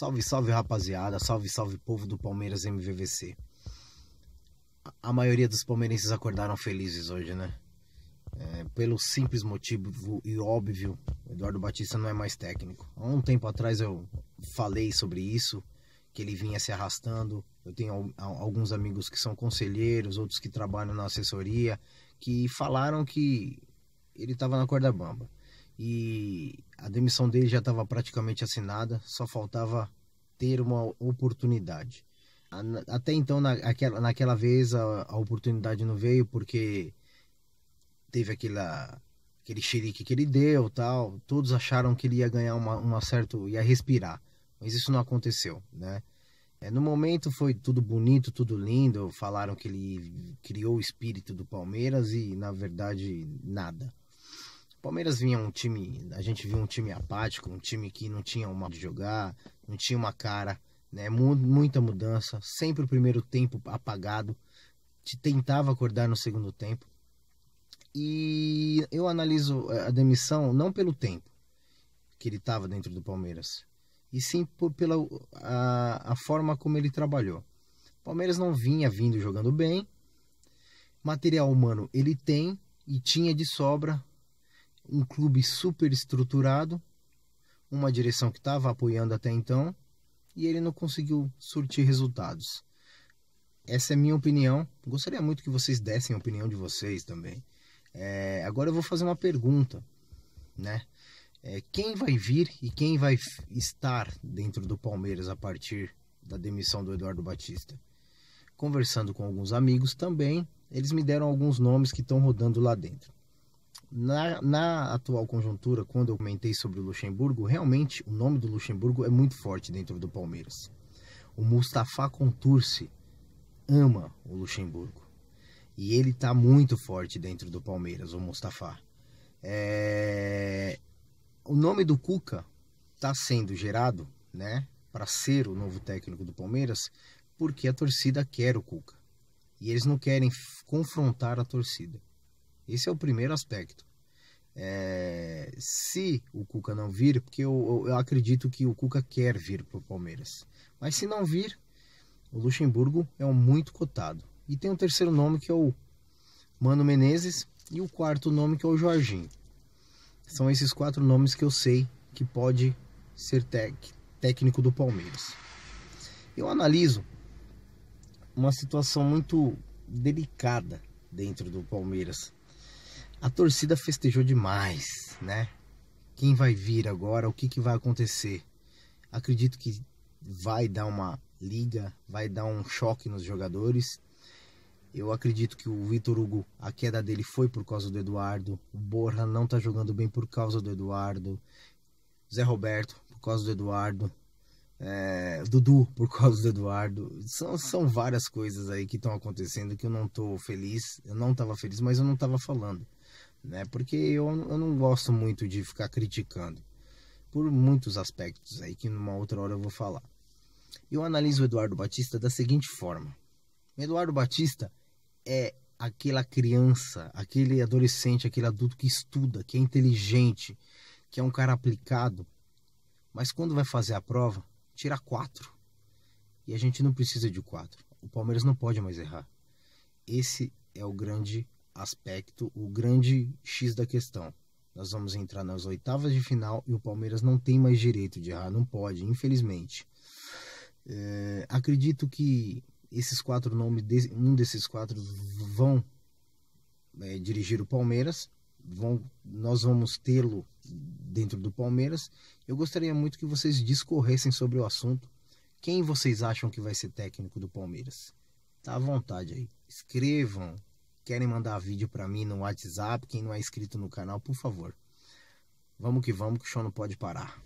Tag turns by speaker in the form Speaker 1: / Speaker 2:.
Speaker 1: Salve, salve rapaziada, salve, salve povo do Palmeiras MVVC. A maioria dos palmeirenses acordaram felizes hoje, né? É, pelo simples motivo e óbvio, Eduardo Batista não é mais técnico. Há um tempo atrás eu falei sobre isso, que ele vinha se arrastando. Eu tenho alguns amigos que são conselheiros, outros que trabalham na assessoria, que falaram que ele estava na corda bamba e a demissão dele já estava praticamente assinada, só faltava ter uma oportunidade. Até então, naquela, naquela vez, a, a oportunidade não veio porque teve aquela, aquele xerique que ele deu tal. Todos acharam que ele ia ganhar uma, uma certa. ia respirar, mas isso não aconteceu, né? É, no momento foi tudo bonito, tudo lindo, falaram que ele criou o espírito do Palmeiras e, na verdade, nada. O Palmeiras vinha um time, a gente viu um time apático, um time que não tinha uma de jogar, não tinha uma cara, né? Muita mudança, sempre o primeiro tempo apagado, te tentava acordar no segundo tempo. E eu analiso eh, a demissão não pelo tempo que ele estava dentro do Palmeiras, e sim por, pela a, a forma como ele trabalhou. O Palmeiras não vinha vindo jogando bem, material humano ele tem e tinha de sobra, um clube super estruturado, uma direção que estava apoiando até então, e ele não conseguiu surtir resultados. Essa é minha opinião. Gostaria muito que vocês dessem a opinião de vocês também. É, agora eu vou fazer uma pergunta, né? É, quem vai vir e quem vai estar dentro do Palmeiras a partir da demissão do Eduardo Batista? Conversando com alguns amigos também, eles me deram alguns nomes que estão rodando lá dentro na, na, atual conjuntura, quando eu comentei sobre o Luxemburgo, realmente o nome do Luxemburgo é muito forte dentro do Palmeiras. O Mustafa Contursi ama o Luxemburgo. E ele está muito forte dentro do Palmeiras, o Mustafa. É... O nome do Cuca está sendo gerado, né, para ser o novo técnico do Palmeiras, porque a torcida quer o Cuca. E eles não querem confrontar a torcida. Esse é o primeiro aspecto. É, se o Cuca não vir, porque eu, eu, acredito que o Cuca quer vir para o Palmeiras, mas se não vir, o Luxemburgo é um muito cotado. E tem um terceiro nome que é o Mano Menezes e o quarto nome que é o Jorginho. São esses quatro nomes que eu sei que pode ser técnico do Palmeiras. Eu analiso uma situação muito delicada dentro do Palmeiras a torcida festejou demais, né? Quem vai vir agora? O que, que vai acontecer? Acredito que vai dar uma liga, vai dar um choque nos jogadores. Eu acredito que o Vitor Hugo, a queda dele foi por causa do Eduardo. O Borja não tá jogando bem por causa do Eduardo. Zé Roberto, por causa do Eduardo. É, Dudu, por causa do Eduardo. São, são várias coisas aí que estão acontecendo que eu não tô feliz. Eu não tava feliz, mas eu não tava falando né? Porque eu, eu não gosto muito de ficar criticando por muitos aspectos aí que numa outra hora eu vou falar. Eu analiso o Eduardo Batista da seguinte forma: Eduardo Batista é aquela criança, aquele adolescente, aquele adulto que estuda, que é inteligente, que é um cara aplicado, mas quando vai fazer a prova, tira quatro. E a gente não precisa de quatro. O Palmeiras não pode mais errar. Esse é o grande aspecto o grande X da questão. Nós vamos entrar nas oitavas de final e o Palmeiras não tem mais direito de errar, não pode, infelizmente. É, acredito que esses quatro nomes, um desses quatro vão é, dirigir o Palmeiras, vão, nós vamos tê-lo dentro do Palmeiras. Eu gostaria muito que vocês discorressem sobre o assunto. Quem vocês acham que vai ser técnico do Palmeiras? Tá à vontade aí. Escrevam, querem mandar vídeo para mim no WhatsApp, quem não é inscrito no canal, por favor. Vamos que vamos, que o show não pode parar.